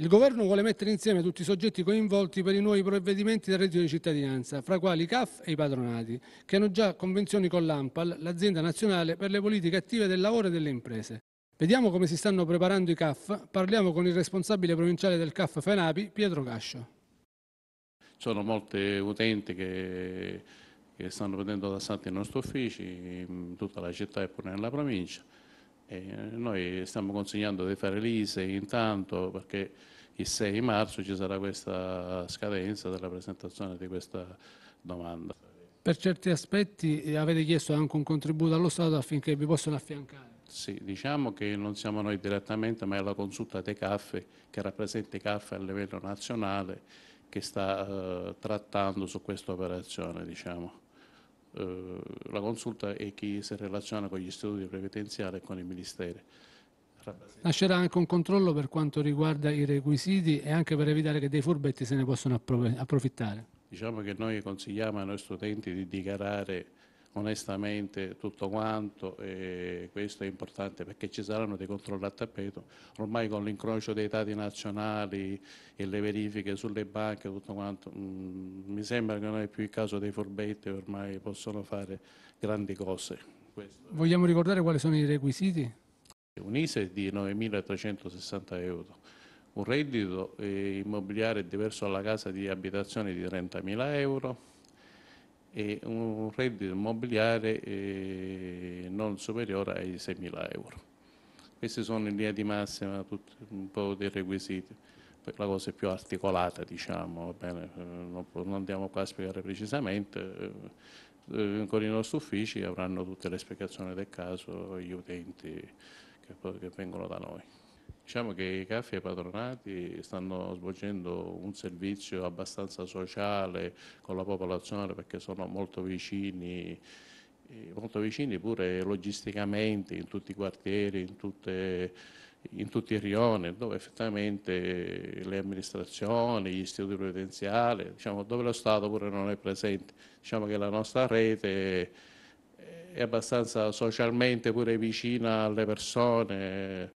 Il Governo vuole mettere insieme tutti i soggetti coinvolti per i nuovi provvedimenti del reddito di cittadinanza, fra quali i CAF e i patronati, che hanno già convenzioni con l'AMPAL, l'azienda nazionale per le politiche attive del lavoro e delle imprese. Vediamo come si stanno preparando i CAF, parliamo con il responsabile provinciale del CAF FENAPI, Pietro Cascio. Sono molte utenti che, che stanno prendendo Santi i nostri uffici, in tutta la città e pure nella provincia. E eh, noi stiamo consegnando di fare lise intanto perché il 6 marzo ci sarà questa scadenza della presentazione di questa domanda. Per certi aspetti eh, avete chiesto anche un contributo allo Stato affinché vi possano affiancare. Sì, diciamo che non siamo noi direttamente ma è la consulta dei CAF che rappresenta i CAF a livello nazionale che sta eh, trattando su questa operazione. Diciamo. Eh, la consulta e chi si relaziona con gli istituti previdenziali e con i ministeri. Nascerà anche un controllo per quanto riguarda i requisiti e anche per evitare che dei furbetti se ne possano approfittare. Diciamo che noi consigliamo ai nostri utenti di dichiarare onestamente tutto quanto e questo è importante perché ci saranno dei controlli a tappeto. Ormai con l'incrocio dei dati nazionali e le verifiche sulle banche, tutto quanto, mh, mm, mi sembra che non è più il caso dei furbetti, ormai possono fare grandi cose. Questo. Vogliamo ricordare quali sono i requisiti? Un ISE di 9.360 euro. Un reddito eh, immobiliare diverso alla casa di abitazione di 30.000 euro, e un reddito immobiliare non superiore ai 6.000 euro. Questi sono in linea di massima tutti, un po' dei requisiti, Poi la cosa è più articolata diciamo, bene, eh, non, andiamo qua a spiegare precisamente, eh, eh, con i nostri uffici avranno tutte le spiegazioni del caso gli utenti che vengono da noi. Diciamo che i CAF patronati stanno svolgendo un servizio abbastanza sociale con la popolazione perché sono molto vicini eh, molto vicini pure logisticamente in tutti i quartieri, in, tutte, in, tutti i rioni, dove effettivamente le amministrazioni, gli istituti previdenziali, diciamo, dove lo Stato pure non è presente. Diciamo che la nostra rete è abbastanza socialmente pure vicina alle persone,